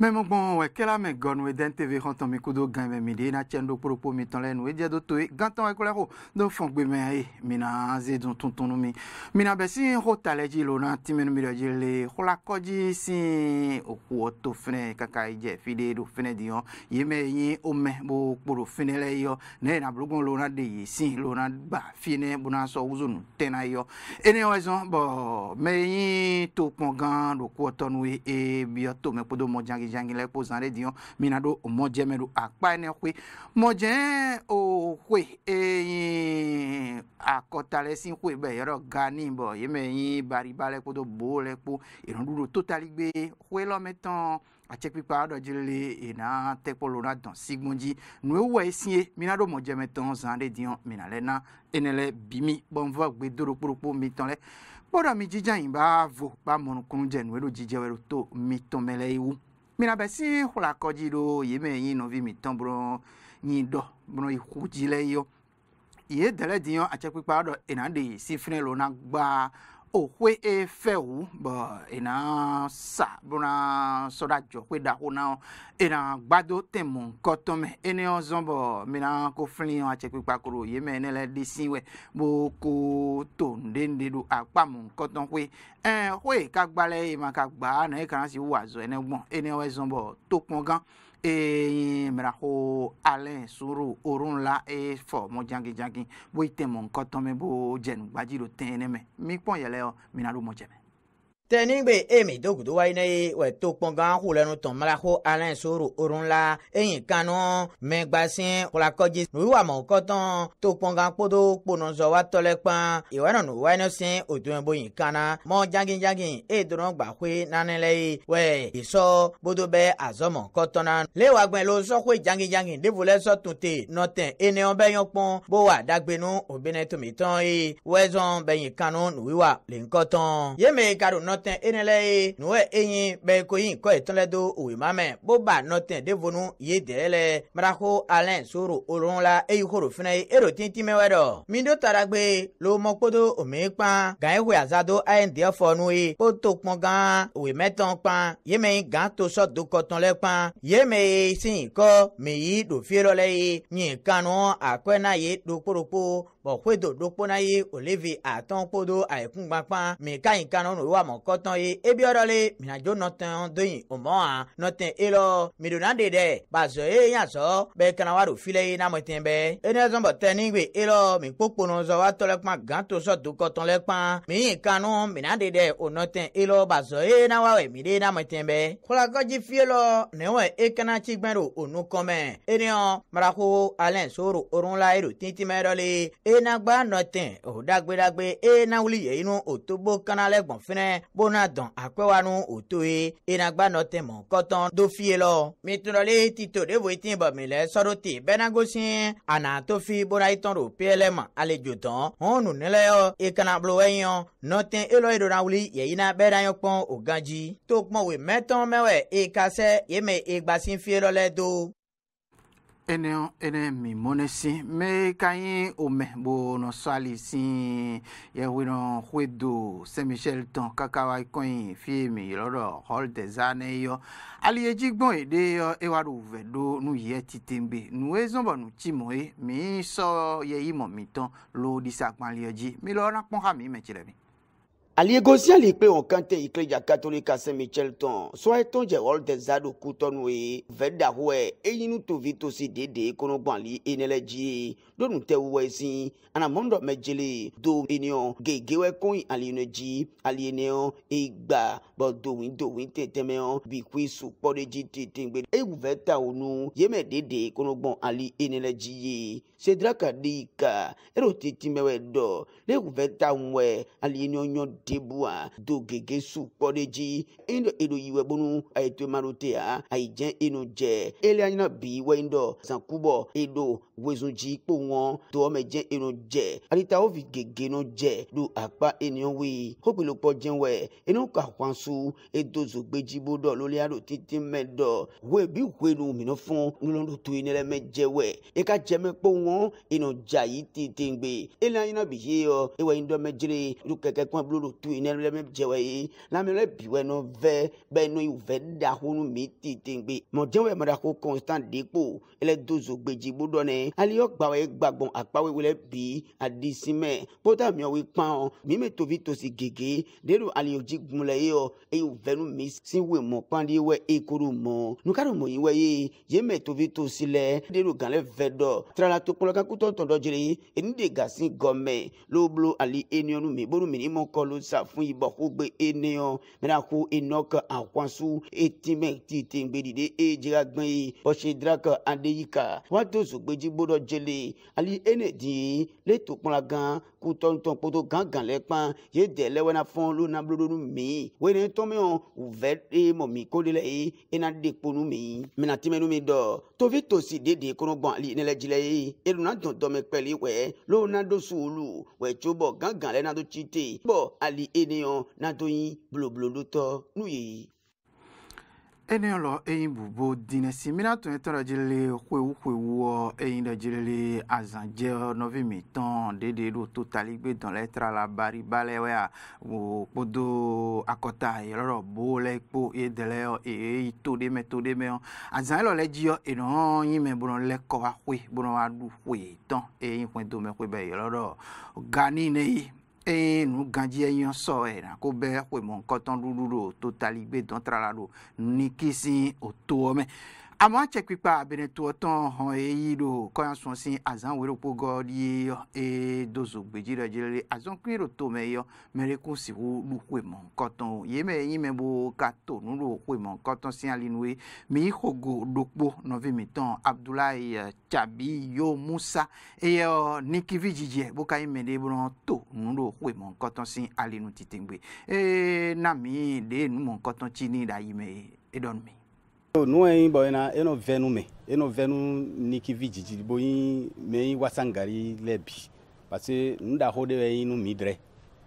mɛmugbɔn wɛkɛla mɛ gɔnu edɛn tv xɔntɔn mi kudo gan mɛ mi de na tiɛn do kpolokpo mi tɔn lɛ nu edze do to ye gantɔn ekple xo do fɔn gbe mɛ ye mina ze dun tuntun mi mina bɛ si xo ta lɛ dzi lona ti mɛ nu mi lɛ dzi le xɔla kɔdzi si okuwɔ to fɛnɛ kaka yi dze fi de do fɛnɛ di yɔn yi mɛ yi o mɛ bo kpolo fɛnɛ lɛ yɔ ne yina bologbɔn lona de yi si lona gba fi ne bona sɔ wuzo nu tɛna yɔ ene wɔ zɔn bɔn mɛ yi to kpɔn gan do kuwɔtɔ nu ye e bi jangi le kpo zan ɖe diɔ mina ɖo mɔdze me akpa ene xoe mɔdze o kwe eye akɔta le si be yɔrɔ gani bɔ yeme yi bariba le kpo do bo le kpo ìrànlọ́dọ̀ e tó taligbe xoe lọ́mẹtàn atsekpikpa aɖe dzi le yina e tekpolo na dɔn sigbɔn dzi nue wɔ esie mina ɖo mɔdzeme tɔn zan ɖe diɔ mina lɛ na ene lɛ bimi bɔnvɔ gbedo ɖo kpokpo mi tɔn lɛ kpɔɖɔ mi dzidzɛ yin ba vo ba mɔnukunu dze nue ɖo dzidzɛ wɛ to mi tɔn mɛ lɛ yi wu mina bɛ si xlã kɔdzi ɖo yeme yi nɔvi mi tɔn bro nyi dɔ bro yi xu dzi lɛ yɔ ye dɛlɛ diyan atsɛkpikpa ɖɔ ena ɖe si fene lona gbaa okwe efewu bɔ ina sa bona sɔra jɔ kpe da ko na ina gbado tɛmɔ nkɔtɔmɛ ene zɔn bɔ mina ko fili hàn atsɛ kpekpe akoro yi mɛ ne lɛ desi wɛ bo ko to nde nde do akpamɔ nkɔtɔn koe ɛn koe kagbalɛ yi ma kagba na ekana si wo ene gbɔn ene zɔn bɔ to kpɔn eye eh, mra ko ale suru orun la e fo mo jangi jangi bo ite mo nkan ton mi bo jenu gbaji ro ten mi pon yele o mi tẹni gbé emi dogudo wa yi ne ye wẹ tó kpɔn gan wò lẹnu tɔn mla ko alain soro orun la eyin kanu mɛgbasi kulakɔdzi nuyiwa mɔ kɔtɔn tó kpɔn gan kpodo kponɔzɔ wa tɔlɛ kpɔn ìwádìí nu wa yi ne sɛn òtòyìnbó yin kana mɔ jangijangin eye dɔrɔn gbakoe nani lɛ ye wɛ ìsɔ bodo bɛ azɔmɔ kɔtɔn na gbɛn lo sɔkoe jangijangin devo lɛ sɔtun te nɔtɛn eneyɔn bɛ yɔn kpɔn bó wa dagbenu obinɛ tomitɔn ye wɛzɔn bɛ yin kanu nuyiwa le nkɔtɔn yéme karo nɔt nɔtɛn ene lɛ ye nuwɛ eyin bɛ koyin kɔ etɔn lɛ do owe ma mɛ boba nɔtɛn devonu ye dɛrɛ lɛ marako alain soro olóhùn la eyi koro fɛnɛ ye ero titi mɛ wɛ dɔ mindo tara gbe lo mɔkpodo omi kpan gan ewe azado ayin deɛ fɔ nu ye kó kpɔn gan owe mɛtɔn kpan yeme gan to sɔ dokɔtɔn lɛ kpan yeme si meyi do fiyerɔ lɛ ye nyi kanu akɔɛ na ye dokoroko bɔkwedo ɖokpona ye olivi atɔn kpodo ayikungbakpa mikayin kanɔ nu wa mɔkɔtɔn ye ebiɔrɔ le minadzo nɔtɔn doyin omɔa nɔtɔn elɔ midona de dɛ bazɔ ye yazɔ bɛ kanawa do file ye namɔtɛn bɛ enezɔnbɔtɛ nigbe elɔ mikpokpono zɔ wa tɔlɛ kpa ganto sɔ dukɔtɔn lɛ kpa miyin kanu mina de dɛ o nɔtɔn elɔ bazɔ ye na wa wɛ mi de namɔtɛn bɛ kɔlakɔji fie lɔ nɛwɛ ekana tigbɛn do onu kɔmɛ eniyan marako alɛn soro orun la ero tintimɛ dɔ le ena gba nɔtɛn o dagbedagbe ena wuli yɛ inu o togbo kana lɛ gbɔn fɛnɛ bona dɔn akpɛwa nu o to ye ena gba nɔtɛn mɔ kɔtɔn do fie lɔ. mitrɔli tito de boye tin bɔmi lɛ sɔrɔ te bɛnagosi ana tofi bona itɔn do plm ale jotɔn hɔn nunilɛ yɔ ekana blo wɛ yɔ nɔtɛn elɔ yi do na wuli yɛ yina bɛdanyɔ kpɔn o ganji. to kpɔn we mɛtɔn mɛwɛ eka sɛ yeme egbasi fie lɔ lɛ do ene ene mi mone si me kayin ome bo no sali si ye we no huedo Saint Michel ton kakawa koyin fi mi loro hall des années yo ali ye jigbon ede yo e wa ru vedo nu ye titembe nu e zon bo nu timo e mi so ye imo mi ton lo disapan li oji e mi lo ran pon ha mi me chire mi Aliyegoziali kple wɔkante yi kple dzakatolika semichel-tɔn sɔɛtɔn dze wɔl de za ɖo kutɔnu ye vedahoɛ eyi nutovi tosi deede konogbali enele dzie ɖonu tɛ wɔɛ anamɔndɔ mɛdzele do eniyan gegewɛ kɔn aliyene dzi aliyene egba bɔ domi domi tɛtɛmɛ bikui sukpɔ de dzi tetegbe ewu vɛ ta wo yeme deede konogbɔn ali enele dzi ye sedraka de yi ka ero titi dɔ ewu vɛ nyɔ de debua do gege su kpɔ ɖe dzi eno eɖo yiwɛ bonu ayi to te ya ayi dze eno dze ele anyina bi wɔyin dɔ zankubɔ eɖo wezun dzi kpo ŋɔ to dze eno dze alita wofi gege no dze ɖo akpa eniyan wi kpɔ dze wɛ eno ka hwan su edo zogbe dzibo dɔ lórí aɖo titi mɛ dɔ hoe bi hoe nu mi fún ŋlɔnu to yi ne mɛ dze wɛ eka dze mɛ kpo ŋɔ eno dze ayi titi gbe ele anyina bi ye yɔ ewɔ yin mɛ dzre ɖo kɛkɛ kpɔn blu no tu ene le me je we la me le bi we no ve be no yu ve da ho nu mi ti ti gbe mo je we mo da ko constant depo ele dozo gbeji gbodo ne ali yo gba we gbagbon apa we le bi adisime pota mi o we pa on mi me to vi to si gege deru ali yo ji gun le yo e yu ve nu mi si we mo pan di we e kuru mo nu ka mo yi we ye ye me to vi to si le deru gan le ve do tra la to polo ka ku to to do jere eni de gasin gome lo blo ali enionu mi boru mi ni mo ko lo safun yibɔ kugbe eneyɔ mina ko enɔka akwansu etime tite gbedide edzra gbɛn ye bɔsidraka adeyika wato zogbedzi gbɔdɔ jele ali enedi le tokpɔla gan kutɔntɔn kpoto gangan lɛ kpan ye de lɛ wɛna fɔn lona blodonu mi wɛnɛ tɔmɛɔ uvɛ e mɔmi ko de la ye ena e de kponu mi mina tɛmɛnu mi dɔ tovi tosi de de kɔnɔ gbɔn ali enelɛ dzilɛ ye eluna e dɔndɔmɛ kpɛli wɛ lona do suwulu wɛ tso bɔ gangan lɛ na do tsi te bɔ ali eneyan nadoyin bloblolotɔ nu yeyi. eneyan lɔ eyin bubo dinesi mina tun ye tɔn dɔ jele xoewu xoewu eyin dɔ jele azanjɛ nɔvi mi tɔn dede ɖo to taligbe dɔn lɛ la bari balɛ wɛa o kpodo akɔta yɔrɔ bo lɛ kpo ye dɛlɛ eye to de mɛ to de mɛ azan lɔ lɛ dzi yɔ enɔ yin mɛ bɔnɔ lɛ kɔ wa xoe bɔnɔ wa ɖu xoe tɔn eyin xoe do mɛ xoe bɛ yɔrɔ gani ne ye eye nugadzi eyan sɔ ɛna ko bɛ ƒomɔ nkɔtɔn ɖuɖu ɖo totali gbedɔn trala ɖo nikisi o toɔ mɛ amache kpikpa bene tuɔtɔn hɔn eyi do kɔyan sɔn si azan wero kpo gɔdi yɔ eye dozo gbedzi ɖe dzi le azɔn kpli ɖo to me yɔ mɛlɛkun si wo nukoe mɔ kɔtɔn o yeme eyin me bo ka to nu ɖo koe mɔ kɔtɔn si alinu ye mi xogo ɖokpo nɔvi mi tɔn abdulayi tsabi yo musa eye ɔ nikivi dzidzɛ boka yi me de bolo to nu ɖo koe mɔ kɔtɔn si alinu titegbe eye nu yin bɔ yina eno vɛnu mɛ eno vɛnu niki vi dzidzi bo yin mɛ yin wasangari lɛ bi parce que nuɖaxo ɖe yin nu mi drɛ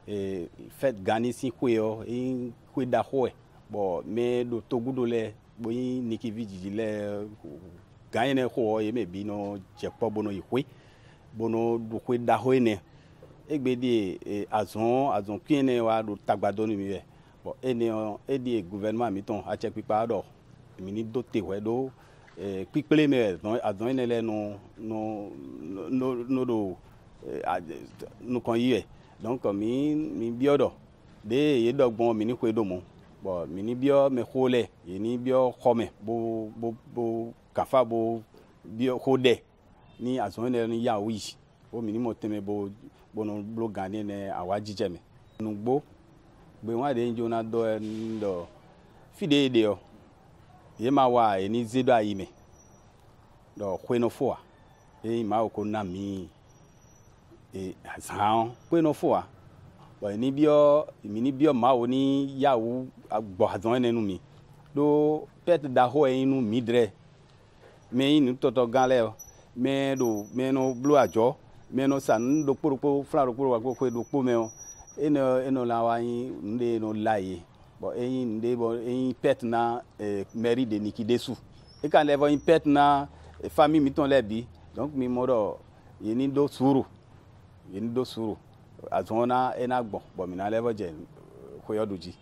e fɛt gani si koe yɔ yin koe da xoɛ bɔn mɛ ɖo togu ɖo lɛ bo yin niki vi dzidzi lɛ ganyi ne xoɔ ye mɛ bi n'o dze kpɔ bono yi koe bono ɖo koe da xoe nɛ egbe di e azɔn azɔn kui ne wa ɖo tagbadɔ nu mi yɛ bɔn ene edi gouvernement mi tɔn atsɛ kpikpa dɔ. mini do te wɛ do kpikpele mi azɔn yi ne lɛ no no no no do nukɔn yi yɛ donc mi mi biɔ dɔ de yi dɔ gbɔn mi ni koe do mo bɔn mi ni biɔ mi ko lɛ yi ni biɔ xɔmɛ bo bo bo kafa bo biɔ ko dɛ ni azɔn yi ne lɛ no yawo yi o mi ni mo tɛmɛ bo bono blo gan ne ne awa jijɛ mɛ nugbo gbɛn wa de yi dzo na dɔ ɛ nu fi de yi de yɔ. yema wa eni zedo ayime dɔ kwenofua eyi ma wo ko nami e zan kwenofua bɔn eni biɔ emi ni ma o ni yawu agbɔ azɔn ne nu mi do pet da hɔ eyi nu mi drɛ mɛ eyi nu tɔtɔ gã o mɛ do mɛ no blo adzɔ mɛ no sa nu do kpo do kpo fla do kpo do o eno eno la wa anyi nu no la ye. bon eyi nde bon eyi pɛt na eh, mairie de Nikidesu, su e kan lɛ bɔ eyi pɛt na famille mi tɔn lɛ bi donc mi mɔ dɔ yeni do suuru yeni do suuru azɔn na ena eh, gbɔn bɔn mina lɛ bɔ jɛ eh, koyɔ do dzi.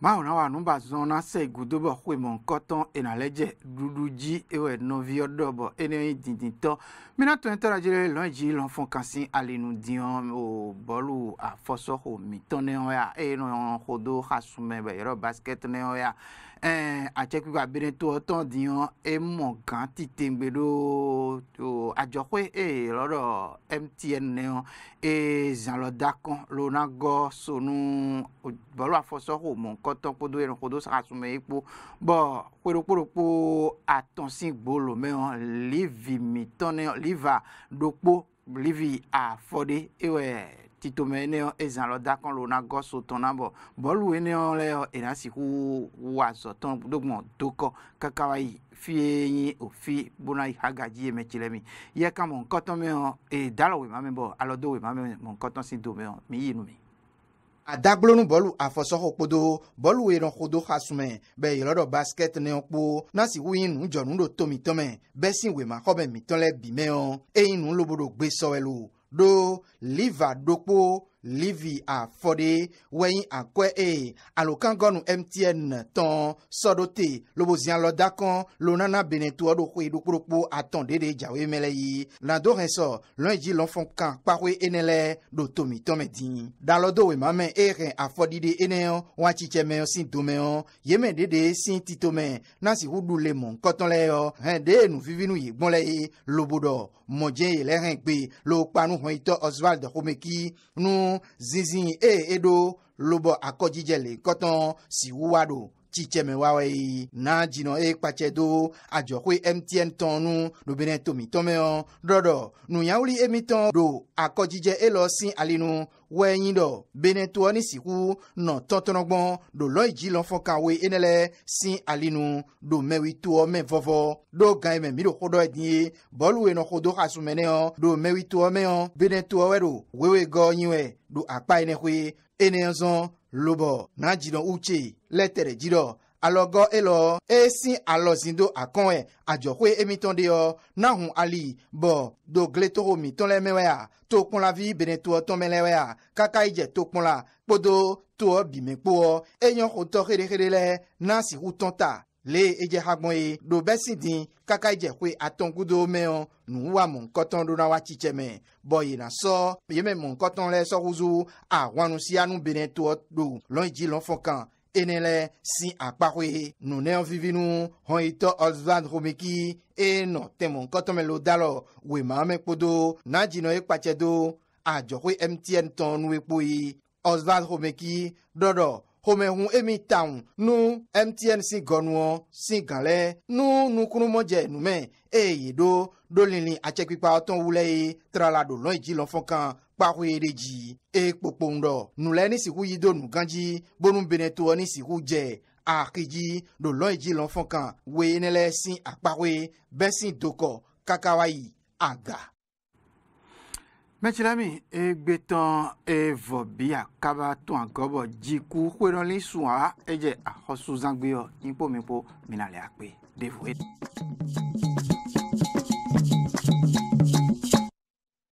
mahona wa nu ba zɔn na se gudo bɔ xɔemɔ kɔtɔn ena lɛ dze ɖuɖu dzi ewɔ nɔviɔ dɔ bɔ ene yi diditɔ mina tɔn tɔ la dzi le lɔn dzi lɔn fɔn kasi alinu diɔn o bɔlu afɔsɔ xɔ mitɔ ne yɔ ya eye nɔ xɔ do xasume bɛ yɔrɔ basikɛti ne yɔ ya atsekuka bene to tɔ diɔ emɔ gã titegbe ɖo to adzɔkɔe eye lɔɖɔ mtn nɛɔ eye zãlɔdakɔ lonagɔ sonu bɔlɔ afɔsɔ xɔ mɔ nkɔtɔ kpodo yɛn kodo sahasume ekpo bɔn kpoɖokpoɖokpo atɔnsigbolo mɛɔ livi mitɔ nɛɔ liva ɖokpo livi afɔɖe ewɛ. Tito ene yɔ ezã lɔ da kɔn lo na gɔ so tɔn na bɔ bɔlu ene yɔ lɛ ena si ku wa zɔtɔn dogbɔn dokɔ kaka wa yi fie nyi ofi bona yi hagadzi yi e mɛtsi lɛ mi yɛ ka mɔ nkɔtɔn mi yɔ ee dalɔ wi ma mi bɔ alɔdo wi ma mi mɔ nkɔtɔn si do mi yɔ mi yi nu mi. adagblonu bɔlu afɔsɔxɔ kpodo bɔlu yɛrɛ e xɔdo xasume bɛ yɔrɔ basket ne yɔ kpo nasi wuyi nu jɔnu do tomitɔmɛ bɛsi wema xɔ bɛ ɖo liva ɖokpo livi afɔɖe wɛyin akɔe eye alokangɔnu mtn tɔn sɔɖote lobozia lɔdakɔn lonana beneto ɔɖokoe ɖokpoɖokpo atɔn ɖeɖe dzawe mɛlɛ yi ladohɛsɔ lɔnji lɔfɔnkan kpakoe ene lɛ ɖo tomi tɔmɛ dii dalɔdowe mamɛ ehɛ afɔɖiɖe eneyɔ watsitsɛmɛ si domɛyɔ yeme ɖeɖe si titomɛ nasi wuɖu le mɔ nkɔtɔn lɛ yɔ hɛn ɖe nuvivinu yi gbɔn lɛ ye lobodɔ mɔdze yi lɛ hɛn gbe lo kpanu hɔn itɔ oswald xomeki nu zinzin eye eh, eɖo lobɔ akɔdzidzɛ le kɔtɔn si wuwa ɖo tsitsɛmɛ waawɛ ye na dzinɔ eye kpatsɛ do adzɔkoe mtn tɔn nu nobene tomitɔmɛ dɔdɔ nunyawuli emitɔn do akɔdzidzɛ elɔ si alinu wẹ́yìn dọ̀ bẹ́ẹ̀ tó ní sìkú nọ̀ tọ́tọ́nọ́gbọ́n dòlọ́ ìjì lọ́fọ́ kàwé enelẹ̀ sin alinu do mẹ́wìí tó ọ mẹ́ do gan ẹ̀mẹ́ mi do kó dọ́ ẹ̀dín yé bọ́ọ̀lù wẹ̀ nọ kó do hasumẹ́ nẹ́ ọ do mẹ́wìí tó ọ mẹ́ ọ bẹ́ẹ̀ tó do wẹ́wẹ́ gọ́ yín wẹ̀ do àpá ẹ̀nẹ́ koe ẹ̀nẹ́ zọ́n Lobo, na dziɖɔ uche lɛtɛrɛ jiro alɔgɔ elo esi alɔzindo akɔɛ adzɔkoe emitɔn de yɔ nahun ali bɔ dogle toho mitɔn lɛ mɛwɛa to kpɔnlavi benetoɔ tɔn mɛlɛwɛa kaka yi dze to kpɔnla kpodo toɔ bimekpoɔ eyɔn ko tɔ xeɖexeɖe lɛ na si hu tɔn ta le edze hagbɔn ye ɖo bɛ si din kaka edze koe atɔngudo mɛɔ nuwa mɔnkɔtɔn ɖo na wa tsitsɛ mɛ bɔ yina sɔ yeme mɔnkɔtɔn lɛ sɔkuzu awɔnu sia nu bene toɔ do lɔn dzi lɔn fɔ kan ene lɛ si akpakoe nunɛɔ vivinu hɔn itɔ ɔzvan homiki enɔ tɛ mɔnkɔtɔn mɛ lo dalɔ wema mɛ kpodo na dzinɔ ye kpatsɛ do adzɔkoe mtn tɔn nu ekpo ye ɔzvan homiki dɔdɔ homehun emi taun nu mtn si gɔnuɔ si galɛ nu nukurumɔdze nume eye ɖo ɖolili atsɛkpikpa tɔn wulɛ ye trala ɖolɔ yi dzi lɔfɔn kan kpaho ye ɖe dzi eye kpokpo ŋdɔ nulɛ ni siku yi do e, e nugãdzi bonu bene toɔ ni siku dze akidzi ɖolɔ yi dzi lɔfɔn kan wee ne lɛ si akpahoe bɛ si dokɔ kakawa yi aga mɛtilami egbetɔn evɔ bia kaba tó agɔbɔ dziku xɔlɔli sùn a edze axɔsuzãgbe yɔ nyikpɔmipo minalea kpe ɖevu.